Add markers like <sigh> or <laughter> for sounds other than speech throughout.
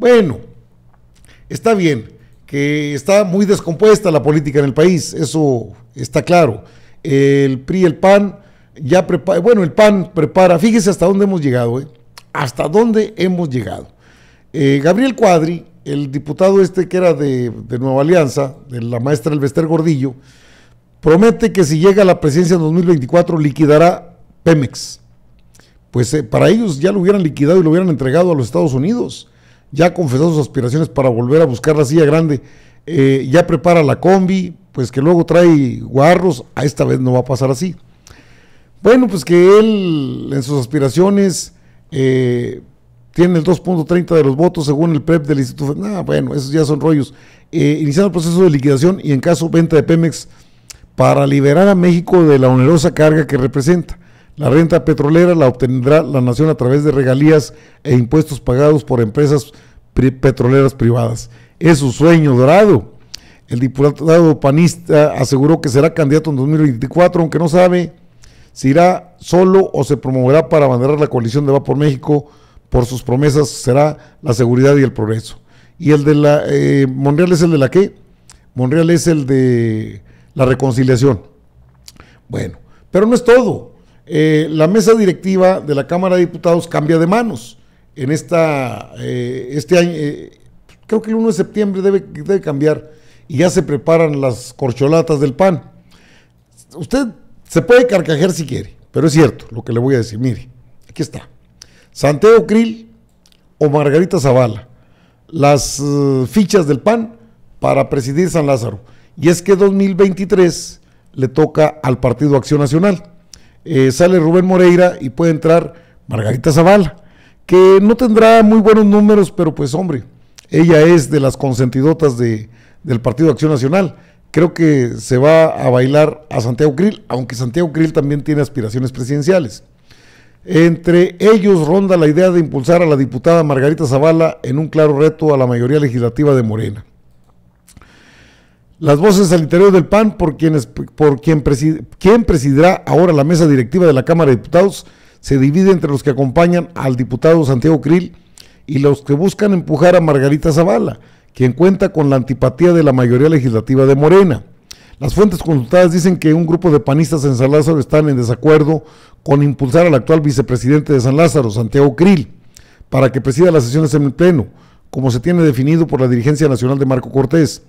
Bueno, está bien que está muy descompuesta la política en el país, eso está claro. El PRI, el PAN, ya prepara, bueno, el PAN prepara, fíjese hasta dónde hemos llegado, ¿eh? hasta dónde hemos llegado. Eh, Gabriel Cuadri, el diputado este que era de, Nueva Alianza, de la maestra Elvester Gordillo, promete que si llega a la presidencia en 2024 liquidará Pemex. Pues eh, para ellos ya lo hubieran liquidado y lo hubieran entregado a los Estados Unidos ya confesó sus aspiraciones para volver a buscar la silla grande, eh, ya prepara la combi, pues que luego trae guarros, a esta vez no va a pasar así. Bueno, pues que él en sus aspiraciones eh, tiene el 2.30 de los votos según el PREP del Instituto. Nah, bueno, esos ya son rollos. Eh, iniciando el proceso de liquidación y en caso venta de Pemex para liberar a México de la onerosa carga que representa. La renta petrolera la obtendrá la nación a través de regalías e impuestos pagados por empresas petroleras privadas. Es su sueño dorado. El diputado panista aseguró que será candidato en 2024, aunque no sabe si irá solo o se promoverá para abanderar la coalición de Vapor por México. Por sus promesas será la seguridad y el progreso. Y el de la eh, Monreal es el de la qué? Monreal es el de la reconciliación. Bueno, pero no es todo. Eh, la mesa directiva de la Cámara de Diputados cambia de manos. En esta, eh, este año, eh, creo que el 1 de septiembre debe, cambiar y ya se preparan las corcholatas del pan. Usted se puede carcajear si quiere, pero es cierto lo que le voy a decir. Mire, aquí está. Santiago Krill o Margarita Zavala, las fichas del PAN para presidir San Lázaro. Y es que 2023 le toca al Partido Acción Nacional. Eh, sale Rubén Moreira y puede entrar Margarita Zavala, que no tendrá muy buenos números, pero pues hombre, ella es de las consentidotas de, del Partido Acción Nacional. Creo que se va a bailar a Santiago Krill, aunque Santiago Krill también tiene aspiraciones presidenciales. Entre ellos ronda la idea de impulsar a la diputada Margarita Zavala en un claro reto a la mayoría legislativa de Morena. Las voces al interior del PAN por, quienes, por quien, presidirá ahora la mesa directiva de la Cámara de Diputados se divide entre los que acompañan al diputado Santiago Krill y los que buscan empujar a Margarita Zavala, quien cuenta con la antipatía de la mayoría legislativa de Morena. Las fuentes consultadas dicen que un grupo de panistas en San Lázaro están en desacuerdo con impulsar al actual vicepresidente de San Lázaro, Santiago Krill, para que presida las sesiones en el Pleno, como se tiene definido por la dirigencia nacional de Marco Cortés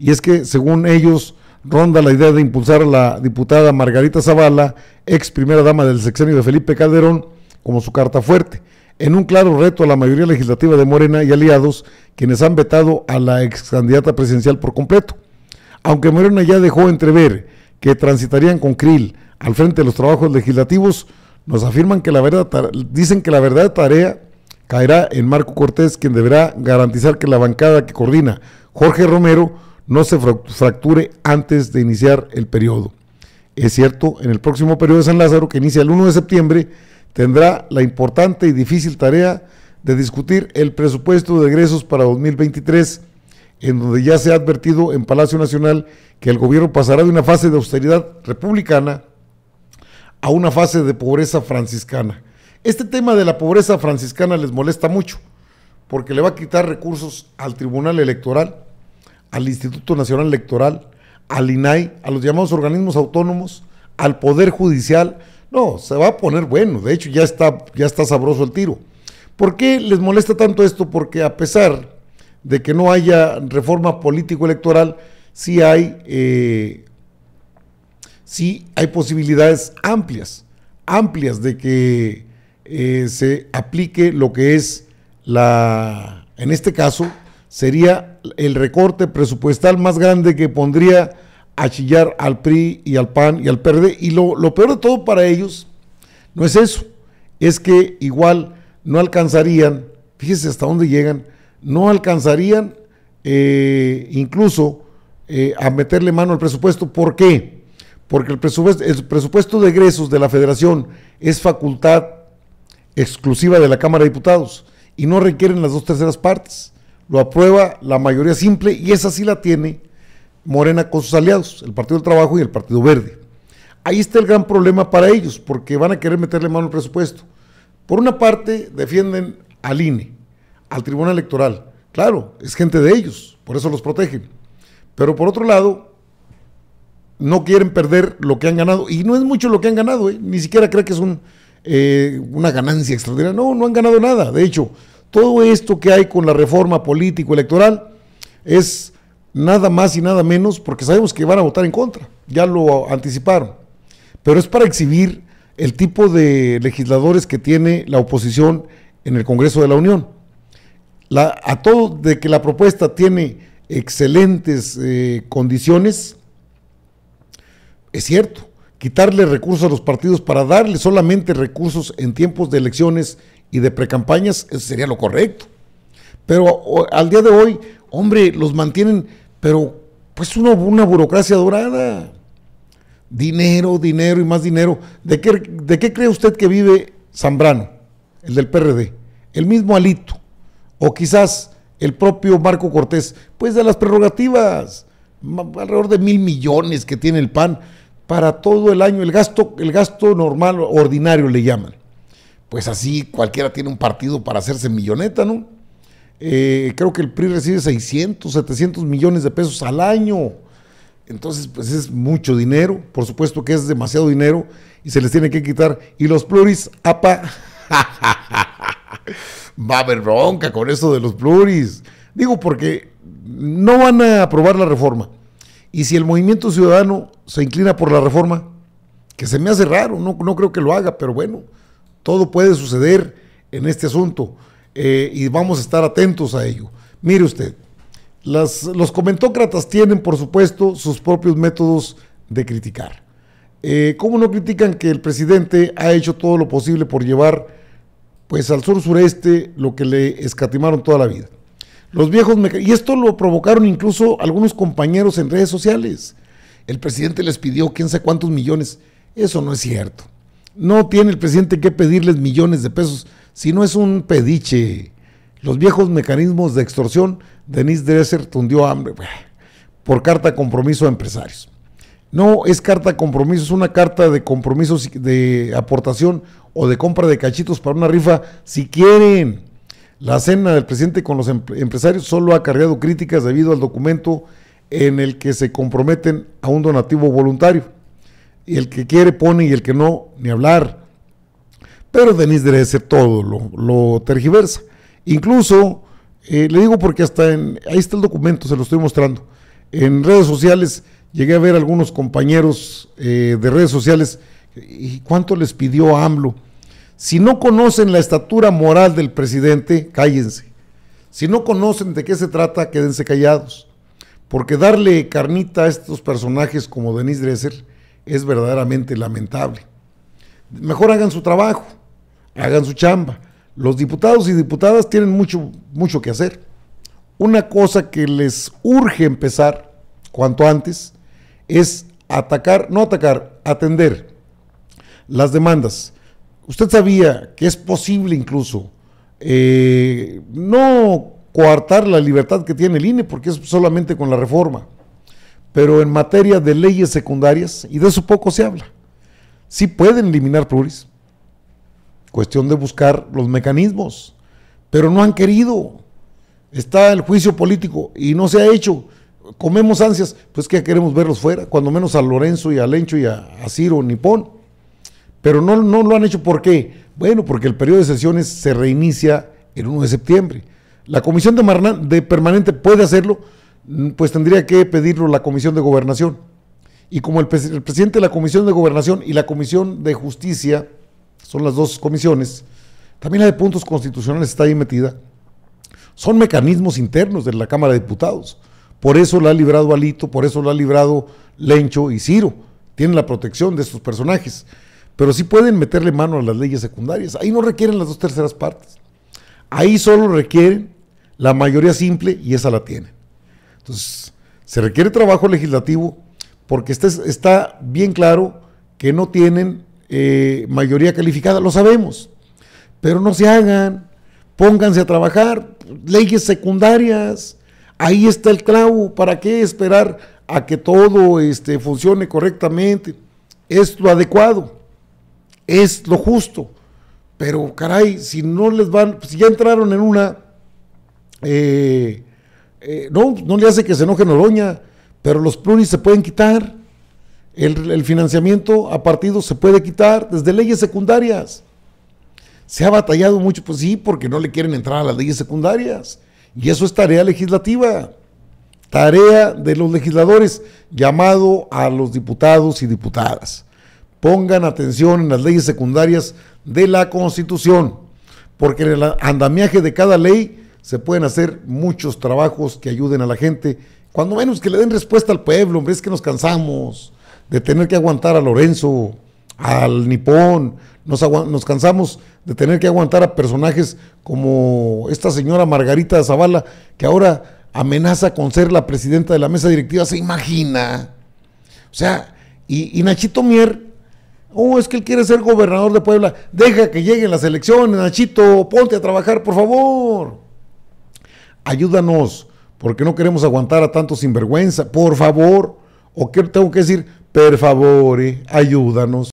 y es que según ellos ronda la idea de impulsar a la diputada Margarita Zavala, ex primera dama del sexenio de Felipe Calderón, como su carta fuerte, en un claro reto a la mayoría legislativa de Morena y aliados, quienes han vetado a la ex candidata presidencial por completo. Aunque Morena ya dejó entrever que transitarían con Krill al frente de los trabajos legislativos, nos afirman que la verdad, dicen que la verdad tarea caerá en Marco Cortés, quien deberá garantizar que la bancada que coordina Jorge Romero no se fracture antes de iniciar el periodo. Es cierto, en el próximo periodo de San Lázaro, que inicia el 1 de septiembre, tendrá la importante y difícil tarea de discutir el presupuesto de egresos para 2023, en donde ya se ha advertido en Palacio Nacional que el gobierno pasará de una fase de austeridad republicana a una fase de pobreza franciscana. Este tema de la pobreza franciscana les molesta mucho, porque le va a quitar recursos al Tribunal Electoral, al Instituto Nacional Electoral, al INAI, a los llamados organismos autónomos, al Poder Judicial. No, se va a poner bueno, de hecho ya está, ya está sabroso el tiro. ¿Por qué les molesta tanto esto? Porque a pesar de que no haya reforma político-electoral, sí hay, eh, sí hay posibilidades amplias, amplias de que eh, se aplique lo que es la, en este caso, sería el recorte presupuestal más grande que pondría a chillar al PRI y al PAN y al PRD. Y lo, peor de todo para ellos no es eso, es que igual no alcanzarían, fíjese hasta dónde llegan, no alcanzarían eh, incluso eh, a meterle mano al presupuesto. ¿Por qué? Porque el presupuesto, el presupuesto de egresos de la federación es facultad exclusiva de la Cámara de Diputados y no requieren las dos terceras partes lo aprueba la mayoría simple y esa sí la tiene Morena con sus aliados, el Partido del Trabajo y el Partido Verde. Ahí está el gran problema para ellos, porque van a querer meterle mano al presupuesto. Por una parte, defienden al INE, al Tribunal Electoral. Claro, es gente de ellos, por eso los protegen. Pero por otro lado, no quieren perder lo que han ganado. Y no es mucho lo que han ganado, ¿eh? ni siquiera cree que es eh, una ganancia extraordinaria. No, no han ganado nada. De hecho, todo esto que hay con la reforma político-electoral es nada más y nada menos porque sabemos que van a votar en contra, ya lo anticiparon, pero es para exhibir el tipo de legisladores que tiene la oposición en el Congreso de la Unión. La, a todo de que la propuesta tiene excelentes eh, condiciones, es cierto, quitarle recursos a los partidos para darle solamente recursos en tiempos de elecciones y de precampañas, eh, sería lo correcto. Pero al día de hoy, hombre, los mantienen, pero pues una, una burocracia dorada. Dinero, dinero y más dinero. ¿De qué, de qué cree usted que vive Zambrano, el del PRD? El mismo Alito, o quizás el propio Marco Cortés, pues de las prerrogativas, alrededor de mil millones que tiene el PAN para todo el año, el gasto, el gasto normal, ordinario le llaman pues así cualquiera tiene un partido para hacerse milloneta, ¿no? Eh, creo que el PRI recibe 600, 700 millones de pesos al año. Entonces, pues es mucho dinero, por supuesto que es demasiado dinero y se les tiene que quitar. Y los pluris, apa, <laughs> va a haber bronca con eso de los pluris. Digo, porque no van a aprobar la reforma. Y si el movimiento ciudadano se inclina por la reforma, que se me hace raro, no, no creo que lo haga, pero bueno, todo puede suceder en este asunto eh, y vamos a estar atentos a ello. Mire usted, las, los comentócratas tienen, por supuesto, sus propios métodos de criticar. Eh, ¿Cómo no critican que el presidente ha hecho todo lo posible por llevar pues, al sur-sureste lo que le escatimaron toda la vida? Los viejos y esto lo provocaron incluso algunos compañeros en redes sociales. El presidente les pidió quién sabe cuántos millones. Eso no es cierto. No tiene el presidente que pedirles millones de pesos, si no es un pediche. Los viejos mecanismos de extorsión, Denise Dresser tundió hambre por carta compromiso a empresarios. No es carta compromiso, es una carta de compromiso de aportación o de compra de cachitos para una rifa, si quieren. La cena del presidente con los em-, empresarios solo ha cargado críticas debido al documento en el que se comprometen a un donativo voluntario y el que quiere pone y el que no, ni hablar. Pero Denis Dresser todo lo, tergiversa. Incluso, eh, le digo porque hasta en, ahí está el documento, se lo estoy mostrando. En redes sociales llegué a ver algunos compañeros eh, de redes sociales y cuánto les pidió AMLO. Si no conocen la estatura moral del presidente, cállense. Si no conocen de qué se trata, quédense callados. Porque darle carnita a estos personajes como Denis Dresser es verdaderamente lamentable. Mejor hagan su trabajo, hagan su chamba. Los diputados y diputadas tienen mucho, mucho que hacer. Una cosa que les urge empezar cuanto antes es atacar, no atacar, atender las demandas. Usted sabía que es posible incluso eh, no coartar la libertad que tiene el INE porque es solamente con la reforma pero en materia de leyes secundarias, y de eso poco se habla, sí pueden eliminar pluris. Cuestión de buscar los mecanismos, pero no han querido. Está el juicio político y no se ha hecho. Comemos ansias, pues que queremos verlos fuera, cuando menos a Lorenzo y a Lencho y a, Ciro Nipón. Pero no, no lo han hecho, ¿por qué? Bueno, porque el periodo de sesiones se reinicia el 1 de septiembre. La comisión de, de permanente puede hacerlo, Mm, pues tendría que pedirlo la Comisión de Gobernación. Y como el, presidente de la Comisión de Gobernación y la Comisión de Justicia, son las dos comisiones, también la de puntos constitucionales está ahí metida, son mecanismos internos de la Cámara de Diputados. Por eso la ha librado Alito, por eso la ha librado Lencho y Ciro. Tienen la protección de estos personajes. Pero sí pueden meterle mano a las leyes secundarias. Ahí no requieren las dos terceras partes. Ahí solo requieren la mayoría simple y esa la tienen se requiere trabajo legislativo porque está, está bien claro que no tienen eh, mayoría calificada, lo sabemos, pero no se hagan, pónganse a trabajar, leyes secundarias, ahí está el clavo, ¿para qué esperar a que todo este, funcione correctamente? Es lo adecuado, es lo justo, pero caray, si no les van, si ya entraron en una... Eh, eh, no, no le hace que se enoje Noroña, pero los pluris se pueden quitar. El, el, financiamiento a partidos se puede quitar desde leyes secundarias. Se ha batallado mucho, pues sí, porque no le quieren entrar a las leyes secundarias. Y eso es tarea legislativa, tarea de los legisladores, llamado a los diputados y diputadas. Pongan atención en las leyes secundarias de la Constitución, porque en el andamiaje de cada ley se pueden hacer muchos trabajos que ayuden a la gente, cuando menos que le den respuesta al pueblo, hombre, es que nos cansamos de tener que aguantar a Lorenzo, al Nipón, nos, nos cansamos de tener que aguantar a personajes como esta señora Margarita Zavala, que ahora amenaza con ser la presidenta de la mesa directiva, se imagina. O sea, y, y Nachito Mier, oh, es que él quiere ser gobernador de Puebla, deja que lleguen las elecciones, Nachito, ponte a trabajar, por favor ayúdanos, porque no queremos aguantar a tantos sinvergüenza, por favor, o qué tengo que decir, per favore, eh, ayúdanos.